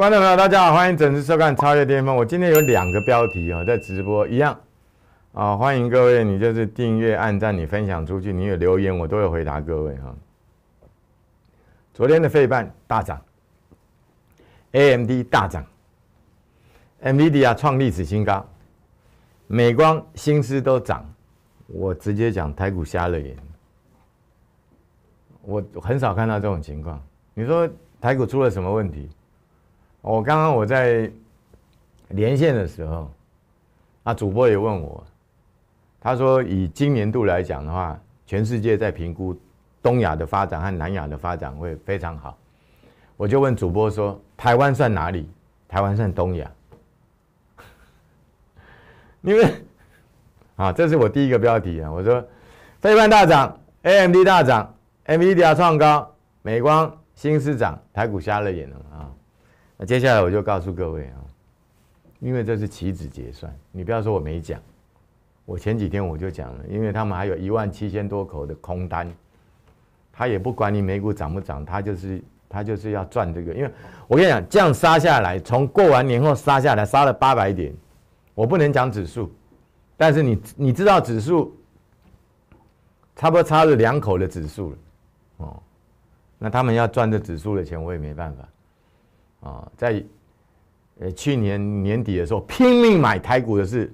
观众朋友，大家好，欢迎准时收看《超越巅峰》。我今天有两个标题啊，在直播一样啊，欢迎各位。你就是订阅、按赞、你分享出去，你有留言，我都会回答各位哈。昨天的费半大涨，AMD 大涨，NVIDIA 创历史新高，美光、新思都涨。我直接讲台股瞎了眼，我很少看到这种情况。你说台股出了什么问题？我刚刚我在连线的时候，啊，主播也问我，他说以今年度来讲的话，全世界在评估东亚的发展和南亚的发展会非常好。我就问主播说，台湾算哪里？台湾算东亚？因为啊，这是我第一个标题啊。我说，飞半大涨，AMD 大涨，Mvidia 创高，美光新市长，台股瞎了眼了啊！那接下来我就告诉各位啊，因为这是棋子结算，你不要说我没讲。我前几天我就讲了，因为他们还有一万七千多口的空单，他也不管你美股涨不涨，他就是他就是要赚这个。因为我跟你讲，这样杀下来，从过完年后杀下来，杀了八百点，我不能讲指数，但是你你知道指数差不多差了两口的指数了哦。那他们要赚这指数的钱，我也没办法。啊，在呃去年年底的时候，拼命买台股的是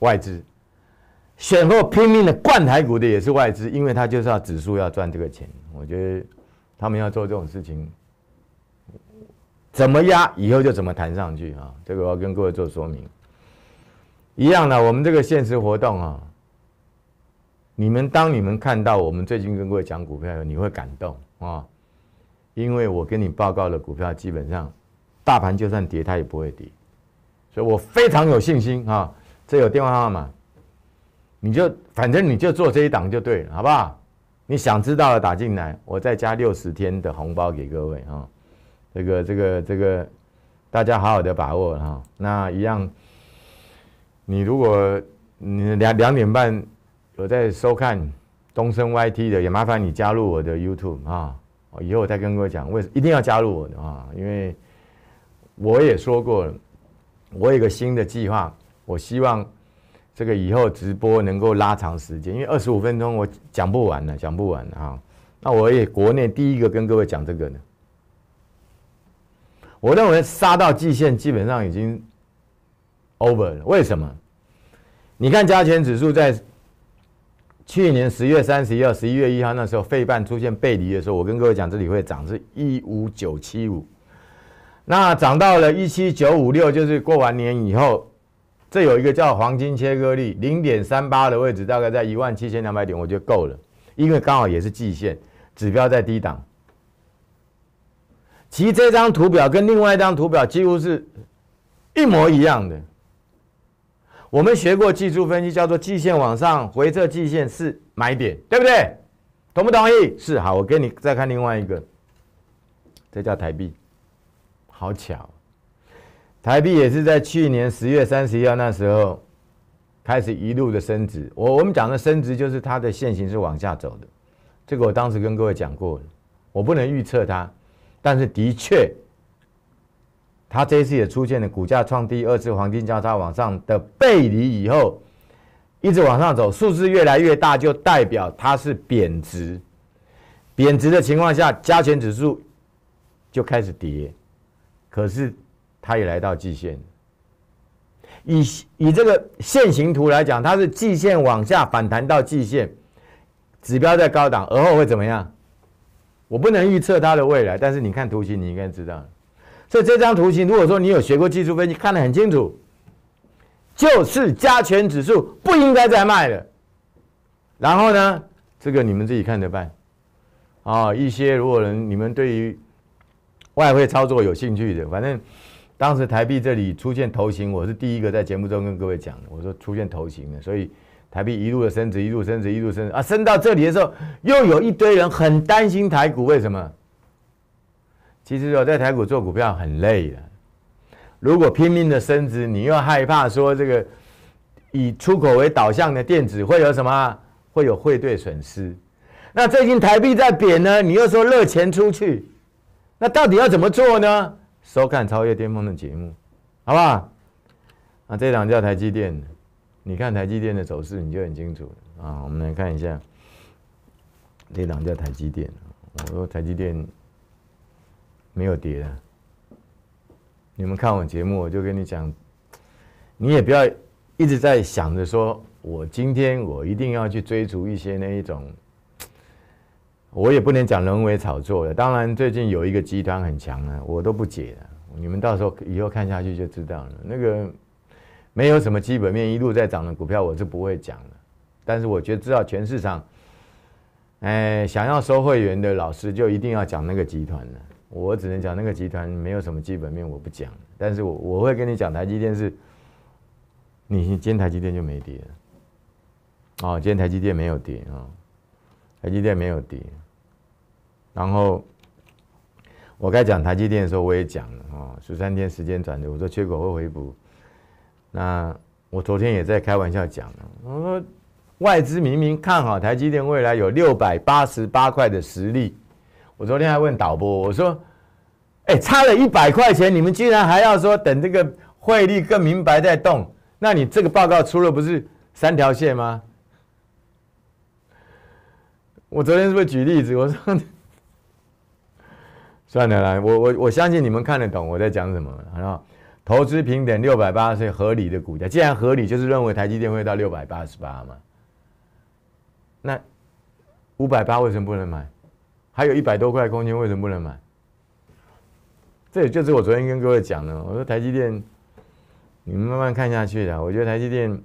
外资，选后拼命的灌台股的也是外资，因为他就是要指数要赚这个钱。我觉得他们要做这种事情，怎么压以后就怎么弹上去啊！这个我要跟各位做说明。一样的，我们这个现实活动啊，你们当你们看到我们最近跟各位讲股票，你会感动啊！因为我跟你报告的股票，基本上大盘就算跌，它也不会跌，所以我非常有信心啊！这有电话号码，你就反正你就做这一档就对了，好不好？你想知道的打进来，我再加六十天的红包给各位啊！这个这个这个，大家好好的把握哈。那一样，你如果你两两点半有在收看东升 YT 的，也麻烦你加入我的 YouTube 啊。以后再跟各位讲，为什么一定要加入我的啊？因为我也说过，了，我有个新的计划。我希望这个以后直播能够拉长时间，因为二十五分钟我讲不完了，讲不完啊。那我也国内第一个跟各位讲这个呢。我认为杀到极限基本上已经 over 了。为什么？你看加权指数在。去年十月三十一号、十一月一号那时候，费半出现背离的时候，我跟各位讲，这里会涨是一五九七五，那涨到了一七九五六，就是过完年以后，这有一个叫黄金切割率零点三八的位置，大概在一万七千两百点，我就够了，因为刚好也是季线指标在低档，其实这张图表跟另外一张图表几乎是一模一样的。我们学过技术分析，叫做“季线往上回测，季线是买点”，对不对？同不同意？是好，我给你再看另外一个，这叫台币。好巧，台币也是在去年十月三十一号那时候开始一路的升值。我我们讲的升值，就是它的线型是往下走的。这个我当时跟各位讲过我不能预测它，但是的确。它这一次也出现了股价创低，二次黄金交叉往上的背离以后，一直往上走，数字越来越大，就代表它是贬值。贬值的情况下，加权指数就开始跌，可是它也来到季线。以以这个线形图来讲，它是季线往下反弹到季线，指标在高档，而后会怎么样？我不能预测它的未来，但是你看图形，你应该知道。所以这张图形，如果说你有学过技术分析，看得很清楚，就是加权指数不应该再卖了。然后呢，这个你们自己看着办。啊，一些如果人你们对于外汇操作有兴趣的，反正当时台币这里出现头型，我是第一个在节目中跟各位讲，的，我说出现头型了，所以台币一路的升值，一路升值，一路升值啊，升到这里的时候，又有一堆人很担心台股，为什么？其实我在台股做股票很累的，如果拼命的升值，你又害怕说这个以出口为导向的电子会有什么？会有汇兑损失。那最近台币在贬呢，你又说热钱出去，那到底要怎么做呢？收看超越巅峰的节目，好不好？那这档叫台积电，你看台积电的走势你就很清楚了啊。我们来看一下，这档叫台积电，我说台积电。没有跌的，你们看我节目，我就跟你讲，你也不要一直在想着说，我今天我一定要去追逐一些那一种，我也不能讲人为炒作的。当然，最近有一个集团很强啊，我都不解的，你们到时候以后看下去就知道了。那个没有什么基本面一路在涨的股票，我是不会讲的。但是，我觉得知道全市场，哎，想要收会员的老师，就一定要讲那个集团的。我只能讲那个集团没有什么基本面，我不讲。但是我我会跟你讲台积电是，你今天台积电就没跌，哦，今天台积电没有跌啊，台积电没有跌。然后我该讲台积电的时候，我也讲了啊，十三天时间转的，我说缺口会回补。那我昨天也在开玩笑讲，我说外资明明看好台积电未来有六百八十八块的实力。我昨天还问导播，我说：“哎，差了一百块钱，你们居然还要说等这个汇率更明白再动？那你这个报告出了不是三条线吗？”我昨天是不是举例子？我说：“ 算了啦，我我我相信你们看得懂我在讲什么。投资平等六百八是合理的股价，既然合理，就是认为台积电会到六百八十八嘛。那五百八为什么不能买？”还有一百多块空间，为什么不能买？这也就是我昨天跟各位讲的。我说台积电，你们慢慢看下去的。我觉得台积电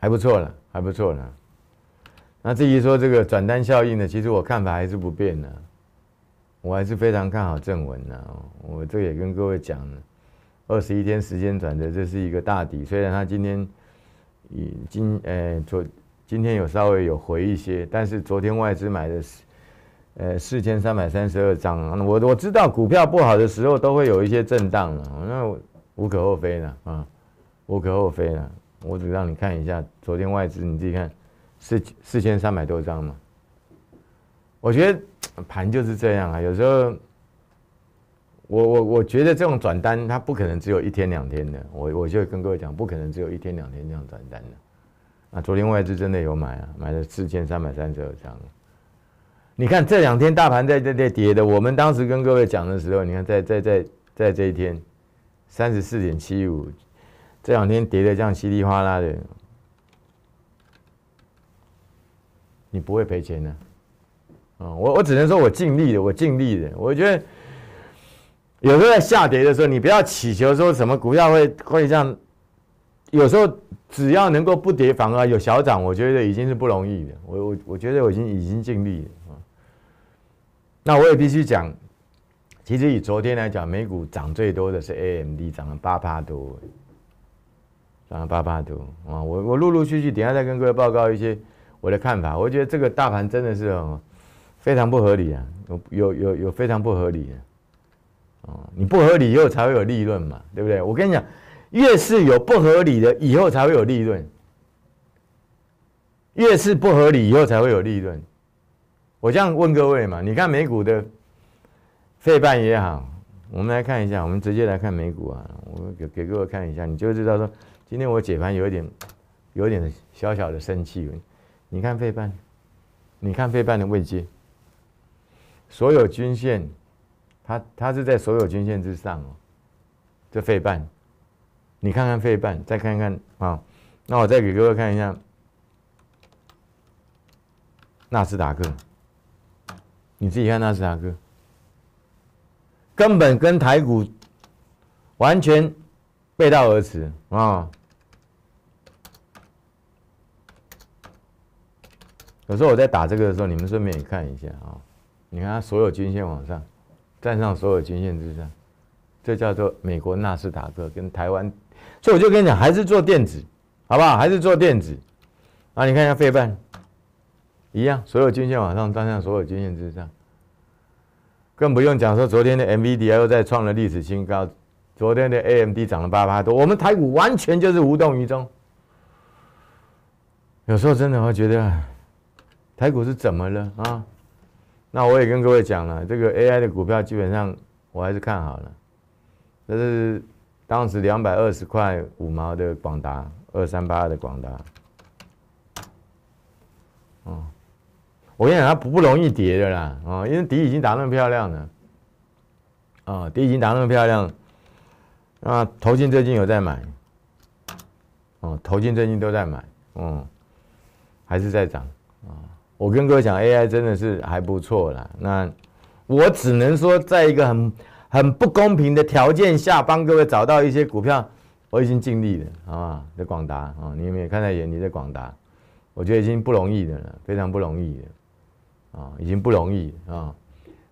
还不错了，还不错了。那至于说这个转单效应呢，其实我看法还是不变的。我还是非常看好正文的。我这也跟各位讲，二十一天时间转的这是一个大底。虽然它今天已今呃昨今天有稍微有回一些，但是昨天外资买的是。呃，四千三百三十二张，我我知道股票不好的时候都会有一些震荡啊，那无可厚非的啊，无可厚非的。我只让你看一下昨天外资，你自己看，四四千三百多张嘛。我觉得盘就是这样啊，有时候我我我觉得这种转单，它不可能只有一天两天的。我我就跟各位讲，不可能只有一天两天这样转单的。啊，昨天外资真的有买啊，买了四千三百三十二张。你看这两天大盘在在在跌的，我们当时跟各位讲的时候，你看在在在在这一天三十四点七五，这两天跌的这样稀里哗啦的，你不会赔钱的，啊，我我只能说我尽力了，我尽力了。我觉得有时候在下跌的时候，你不要祈求说什么股票会会这样，有时候只要能够不跌，反而有小涨，我觉得已经是不容易的。我我我觉得我已经已经尽力了。那我也必须讲，其实以昨天来讲，美股涨最多的是 AMD，涨了八八多，涨了八八多啊！我我陆陆续续，等下再跟各位报告一些我的看法。我觉得这个大盘真的是非常不合理啊！有有有有非常不合理的哦！你不合理以后才会有利润嘛，对不对？我跟你讲，越是有不合理的以后才会有利润，越是不合理以后才会有利润。我这样问各位嘛，你看美股的费半也好，我们来看一下，我们直接来看美股啊，我给给各位看一下，你就知道说，今天我解盘有一点，有点小小的生气。你看费半，你看费半的位置，所有均线，它它是在所有均线之上哦。这费半，你看看费半，再看看啊，那我再给各位看一下纳斯达克。你自己看纳斯达克，根本跟台股完全背道而驰啊！有时候我在打这个的时候，你们顺便也看一下啊。你看它所有均线往上，站上所有均线之上，这叫做美国纳斯达克跟台湾。所以我就跟你讲，还是做电子，好不好？还是做电子啊？你看一下费半。一样，所有均线往上站上所有均线之上，更不用讲说昨天的 m v d 又在创了历史新高，昨天的 AMD 涨了八八多，我们台股完全就是无动于衷。有时候真的会觉得，台股是怎么了啊？那我也跟各位讲了，这个 AI 的股票基本上我还是看好了，这是当时两百二十块五毛的广达，二三八的广达，嗯。我跟你讲，它不不容易跌的啦，啊，因为底已经打那么漂亮了，啊，底已经打那么漂亮，啊，投进最近有在买，嗯，投进最近都在买，嗯，还是在涨，啊，我跟各位讲，AI 真的是还不错啦，那我只能说，在一个很很不公平的条件下，帮各位找到一些股票，我已经尽力了，好啊，在广达，啊，你们也看在眼里，在广达，我觉得已经不容易的了，非常不容易的。啊，已经不容易啊！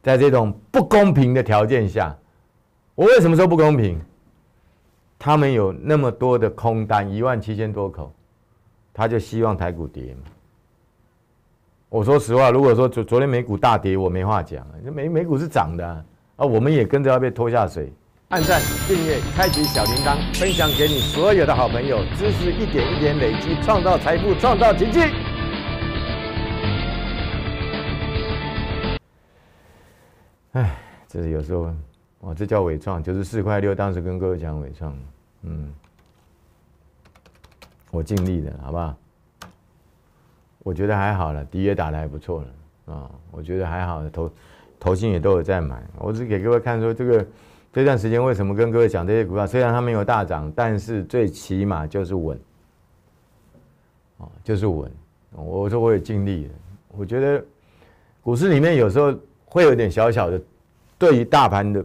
在这种不公平的条件下，我为什么说不公平？他们有那么多的空单，一万七千多口，他就希望台股跌嘛。我说实话，如果说昨昨天美股大跌，我没话讲，美美股是涨的啊，我们也跟着要被拖下水。按赞、订阅、开启小铃铛，分享给你所有的好朋友，知识一点一点累积，创造财富，创造奇迹。唉，这是有时候，哇，这叫伪创，就是四块六，当时跟各位讲伪创，嗯，我尽力了，好不好？我觉得还好了，底也打的还不错了，啊，我觉得还好了，投投信也都有在买，我只给各位看说这个这段时间为什么跟各位讲这些股票，虽然它没有大涨，但是最起码就是稳，哦，就是稳，我说我也尽力了，我觉得股市里面有时候。会有点小小的，对于大盘的，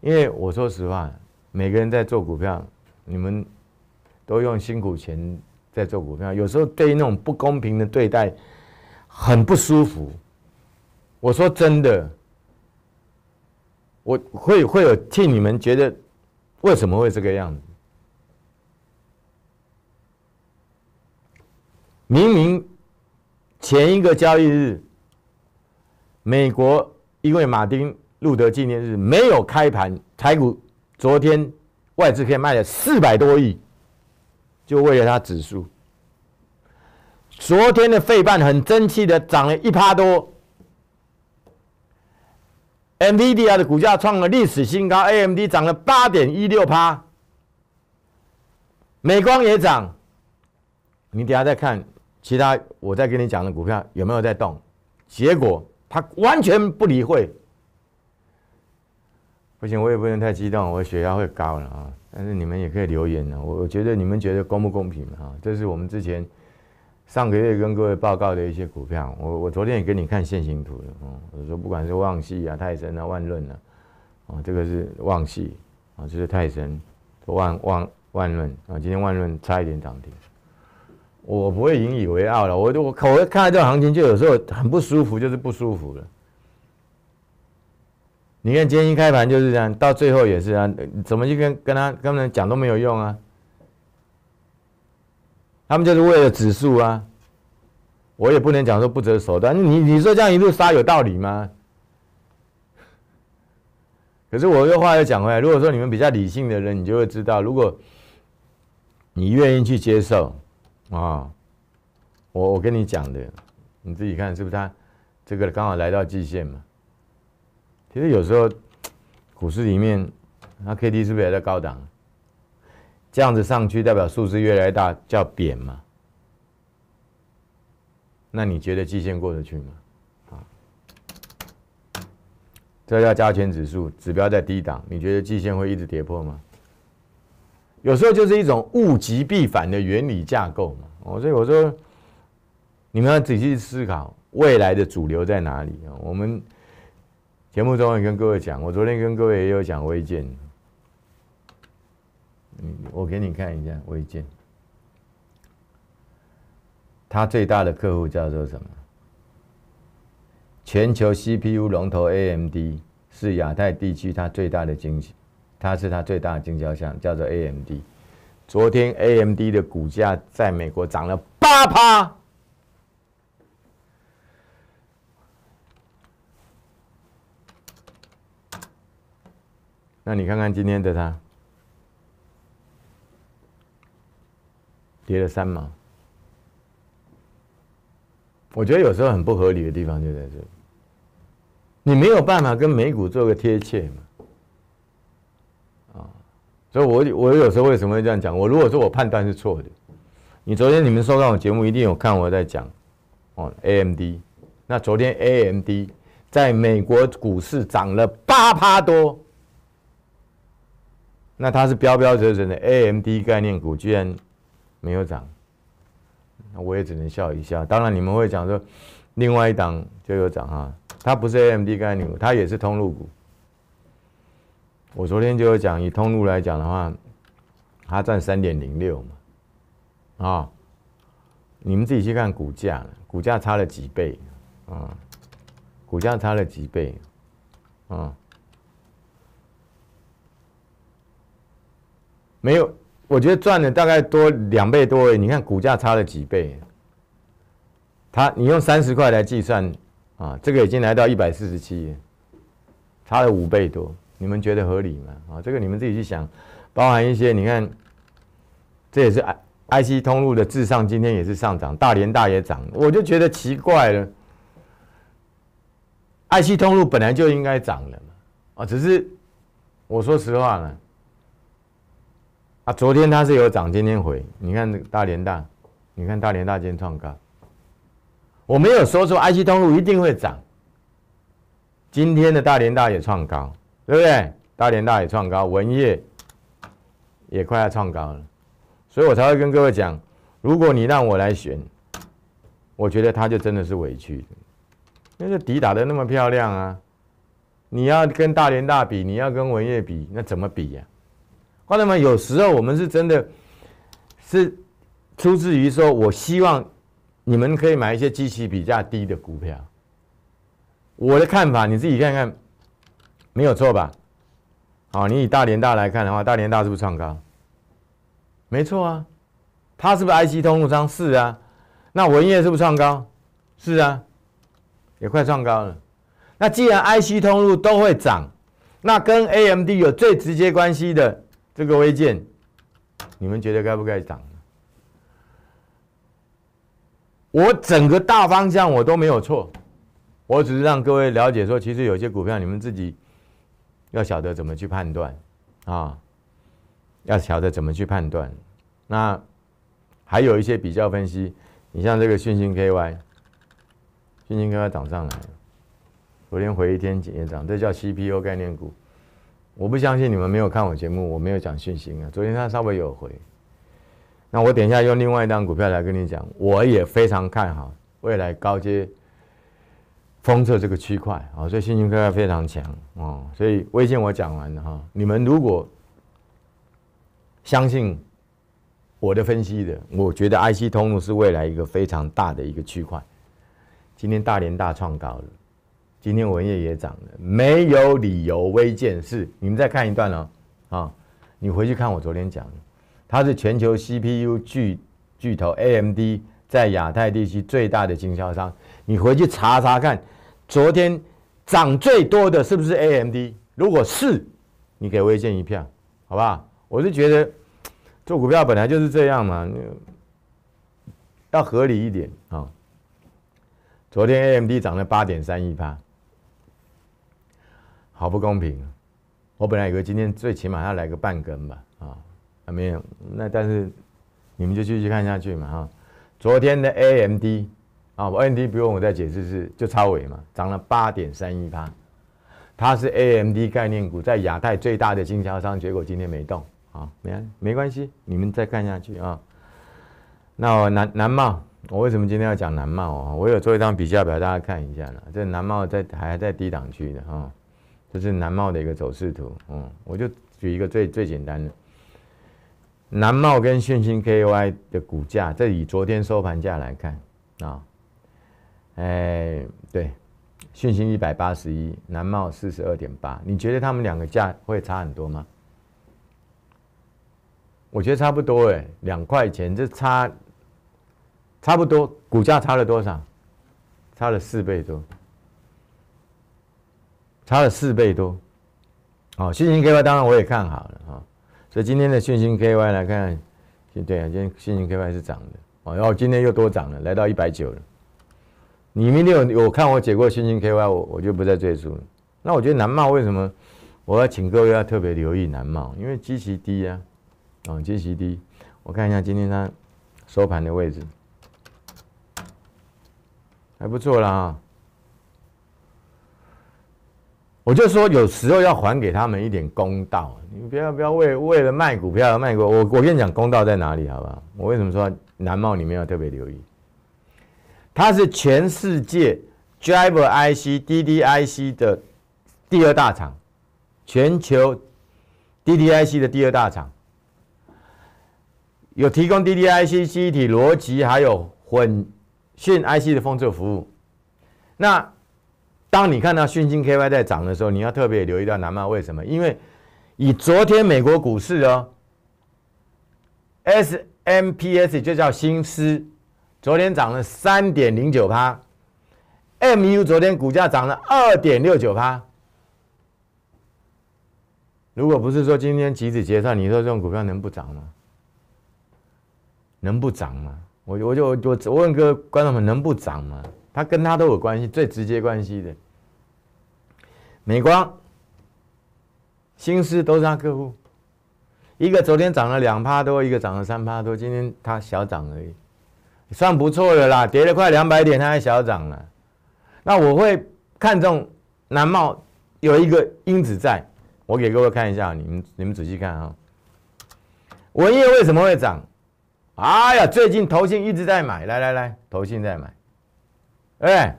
因为我说实话，每个人在做股票，你们都用辛苦钱在做股票，有时候对于那种不公平的对待，很不舒服。我说真的，我会会有替你们觉得为什么会这个样子？明明前一个交易日。美国因为马丁路德纪念日没有开盘，台股昨天外资可以卖了四百多亿，就为了它指数。昨天的费半很争气的涨了一趴多，NVIDIA 的股价创了历史新高，AMD 涨了八点一六趴，美光也涨。你等下再看其他，我再跟你讲的股票有没有在动？结果。他完全不理会，不行，我也不能太激动，我血压会高了啊。但是你们也可以留言呢，我我觉得你们觉得公不公平啊？这是我们之前上个月跟各位报告的一些股票，我我昨天也给你看线形图了，嗯，我说不管是旺系啊、泰森啊、万润啊，啊，这个是旺系啊，这是泰森，万万万润啊，今天万润差一点涨停。我不会引以为傲了，我就我我看到这行情，就有时候很不舒服，就是不舒服了。你看今天一开盘就是这样，到最后也是啊，怎么去跟跟他、跟他们讲都没有用啊？他们就是为了指数啊，我也不能讲说不择手段。你你说这样一路杀有道理吗？可是我的话又讲回来，如果说你们比较理性的人，你就会知道，如果你愿意去接受。啊，我我跟你讲的，你自己看是不是它，这个刚好来到季线嘛。其实有时候股市里面，那 K D 是不是也在高档？这样子上去代表数字越来越大，叫扁嘛。那你觉得季线过得去吗？啊，这叫加权指数指标在低档，你觉得季线会一直跌破吗？有时候就是一种物极必反的原理架构嘛，所以我说，你们要仔细思考未来的主流在哪里。我们节目中也跟各位讲，我昨天跟各位也有讲微建，我给你看一下微建，它最大的客户叫做什么？全球 CPU 龙头 AMD 是亚太地区它最大的经济。它是它最大的经销商，叫做 AMD。昨天 AMD 的股价在美国涨了八趴，那你看看今天的它跌了三毛。我觉得有时候很不合理的地方就在这，你没有办法跟美股做个贴切嘛。所以，我我有时候为什么会这样讲？我如果说我判断是错的，你昨天你们收看我节目一定有看我在讲哦，AMD。那昨天 AMD 在美国股市涨了八趴多，那它是标标准准的 AMD 概念股居然没有涨，那我也只能笑一笑。当然，你们会讲说另外一档就有涨啊，它不是 AMD 概念股，它也是通路股。我昨天就有讲，以通路来讲的话，它占三点零六嘛，啊，你们自己去看股价，股价差了几倍啊？股价差了几倍啊？没有，我觉得赚了大概多两倍多哎，你看股价差了几倍？它你用三十块来计算啊，这个已经来到一百四十七，差了五倍多。你们觉得合理吗？啊，这个你们自己去想，包含一些你看，这也是 I I C 通路的至上，今天也是上涨，大连大也涨，我就觉得奇怪了。I C 通路本来就应该涨了嘛，啊，只是我说实话了，啊，昨天它是有涨，今天回，你看大连大，你看大连大今天创高，我没有说说 I C 通路一定会涨，今天的大连大也创高。对不对？大连大也创高，文业也快要创高了，所以我才会跟各位讲，如果你让我来选，我觉得他就真的是委屈的，那为底打的那么漂亮啊，你要跟大连大比，你要跟文业比，那怎么比呀？朋友们，有时候我们是真的，是出自于说我希望你们可以买一些基期比较低的股票，我的看法你自己看看。没有错吧？好，你以大连大来看的话，大连大是不是创高？没错啊，它是不是 IC 通路？商？是啊。那文业是不是创高？是啊，也快创高了。那既然 IC 通路都会涨，那跟 AMD 有最直接关系的这个微件，你们觉得该不该涨？我整个大方向我都没有错，我只是让各位了解说，其实有些股票你们自己。要晓得怎么去判断，啊，要晓得怎么去判断。那还有一些比较分析，你像这个讯星 KY，讯星 KY 涨上来，昨天回一天，今天涨，这叫 CPU 概念股。我不相信你们没有看我节目，我没有讲讯星啊。昨天它稍微有回，那我等一下用另外一张股票来跟你讲，我也非常看好未来高阶。封测这个区块啊，所以信心非常强啊。所以微信我讲完了哈，你们如果相信我的分析的，我觉得 IC 通路是未来一个非常大的一个区块。今天大连大创高了，今天文业也涨了，没有理由微见是。你们再看一段哦，啊，你回去看我昨天讲的，它是全球 CPU 巨巨头 AMD。在亚太地区最大的经销商，你回去查查看，昨天涨最多的是不是 A M D？如果是，你给微信一票，好吧？我是觉得做股票本来就是这样嘛，要合理一点啊。昨天 A M D 涨了八点三亿八，好不公平。我本来以为今天最起码要来个半根吧，啊，没有。那但是你们就继续看下去嘛，哈。昨天的 AMD 啊，AMD 不用我再解释，是就超尾嘛，涨了八点三一趴。它是 AMD 概念股在亚太最大的经销商，结果今天没动啊，没没关系，你们再看下去啊。那我南南茂，我为什么今天要讲南茂啊？我有做一张比较表，大家看一下呢。这南茂在还在低档区的啊，这是南茂的一个走势图。嗯，我就举一个最最简单的。南茂跟讯星 K Y 的股价，这以昨天收盘价来看啊，哎，对，讯星一百八十一，南茂四十二点八，你觉得他们两个价会差很多吗？我觉得差不多，哎，两块钱，这差差不多，股价差了多少？差了四倍多，差了四倍多。哦，讯星 K Y 当然我也看好了，哈。所以今天的信心 K Y 来看，对啊，今天信心 K Y 是涨的哦，然后今天又多涨了，来到一百九了。你明天有我看我解过信心 K Y，我我就不再赘述了。那我觉得南茂为什么我要请各位要特别留意南茂，因为基期低啊，啊基期低。我看一下今天它收盘的位置，还不错啦。我就说，有时候要还给他们一点公道，你不要不要为为了卖股票卖股，我我跟你讲公道在哪里，好不好？我为什么说南茂你们要特别留意？它是全世界 Driver IC、DDIC 的第二大厂，全球 DDIC 的第二大厂，有提供 DDIC、C 体逻辑还有混线 IC 的封测服务。那当你看到讯金 K Y 在涨的时候，你要特别留意到南麦为什么？因为以昨天美国股市哦，S M P S 就叫新思，昨天涨了三点零九趴，M U 昨天股价涨了二点六九趴。如果不是说今天集指结算，你说这种股票能不涨吗？能不涨吗？我我就我我问位观众们能不涨吗？他跟他都有关系，最直接关系的，美光、新思都是他客户。一个昨天涨了两趴多，一个涨了三趴多，今天他小涨而已，算不错的啦，跌了快两百点，他还小涨了。那我会看中南茂有一个因子，在我给各位看一下，你们你们仔细看啊。文业为什么会涨？哎呀，最近投信一直在买，来来来，投信在买。哎、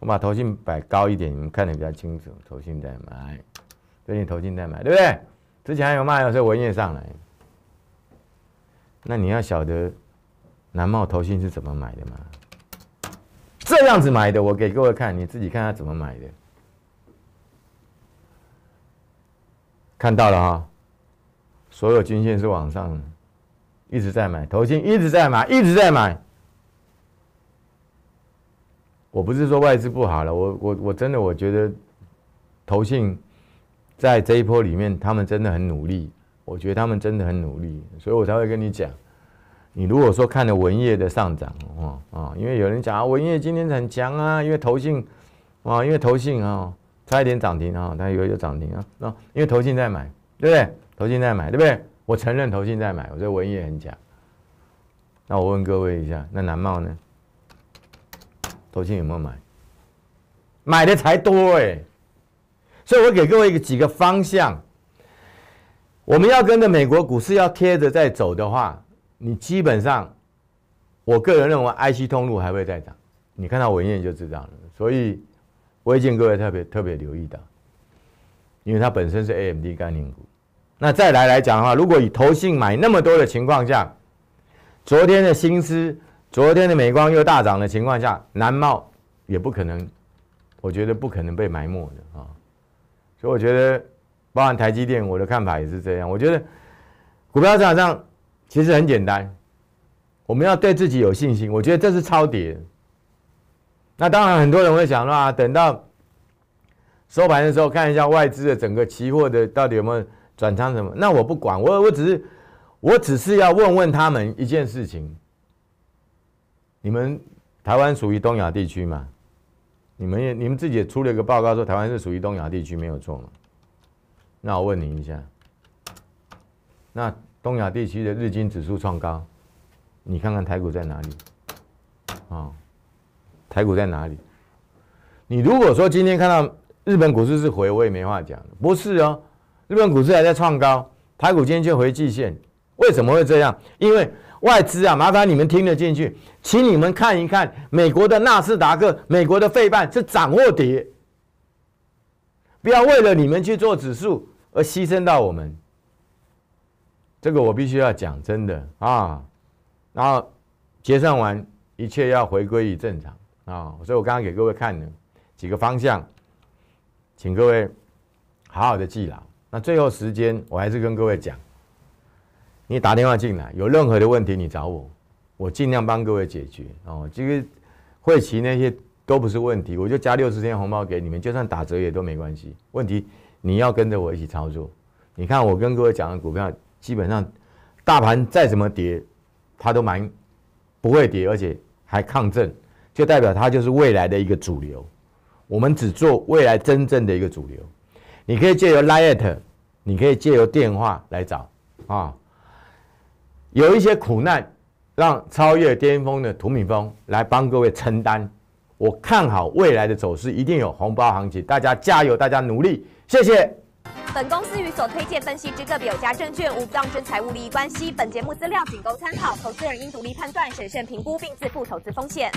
我把头信摆高一点，你们看的比较清楚。头信在买，最近头信在买，对不对？之前还有卖，有时候文业上来，那你要晓得南茂头信是怎么买的吗？这样子买的，我给各位看，你自己看他怎么买的。看到了哈，所有均线是往上，一直在买，头信一直在买，一直在买。我不是说外资不好了，我我我真的我觉得，投信在这一波里面，他们真的很努力，我觉得他们真的很努力，所以我才会跟你讲，你如果说看了文业的上涨，哦啊，因为有人讲啊文业今天很强啊，因为投信啊，因为投信啊差一点涨停啊，但有有涨停啊，那因为投信在买，对不对？投信在买，对不对？我承认投信在买，我觉得文业很强，那我问各位一下，那南茂呢？投信有没有买？买的才多哎，所以我给各位一个几个方向。我们要跟着美国股市要贴着在走的话，你基本上，我个人认为 IC 通路还会再涨，你看到文燕就知道了。所以，我建议各位特别特别留意的，因为它本身是 AMD 概念股。那再来来讲的话，如果以投信买那么多的情况下，昨天的新思。昨天的美光又大涨的情况下，南茂也不可能，我觉得不可能被埋没的啊。所以我觉得，包含台积电，我的看法也是这样。我觉得股票市场上其实很简单，我们要对自己有信心。我觉得这是超跌。那当然，很多人会想说啊，等到收盘的时候看一下外资的整个期货的到底有没有转仓什么？那我不管，我我只是，我只是要问问他们一件事情。你们台湾属于东亚地区嘛？你们也你们自己也出了一个报告说台湾是属于东亚地区没有错嘛？那我问你一下，那东亚地区的日经指数创高，你看看台股在哪里？啊，台股在哪里？你如果说今天看到日本股市是回，我也没话讲，不是哦，日本股市还在创高，台股今天就回季线，为什么会这样？因为外资啊，麻烦你们听得进去，请你们看一看美国的纳斯达克，美国的费半是涨或跌，不要为了你们去做指数而牺牲到我们。这个我必须要讲真的啊，然后结算完一切要回归于正常啊，所以我刚刚给各位看了几个方向，请各位好好的记牢。那最后时间，我还是跟各位讲。你打电话进来，有任何的问题你找我，我尽量帮各位解决哦。这个会骑那些都不是问题，我就加六十天红包给你们，就算打折也都没关系。问题你要跟着我一起操作。你看我跟各位讲的股票，基本上大盘再怎么跌，它都蛮不会跌，而且还抗震，就代表它就是未来的一个主流。我们只做未来真正的一个主流。你可以借由 l i a t 你可以借由电话来找啊。有一些苦难，让超越巅峰的涂敏峰来帮各位承担。我看好未来的走势，一定有红包行情，大家加油，大家努力，谢谢。本公司与所推荐分析之个别有价证券无不当之财务利益关系，本节目资料仅供参考，投资人应独立判断、审慎评估并自负投资风险。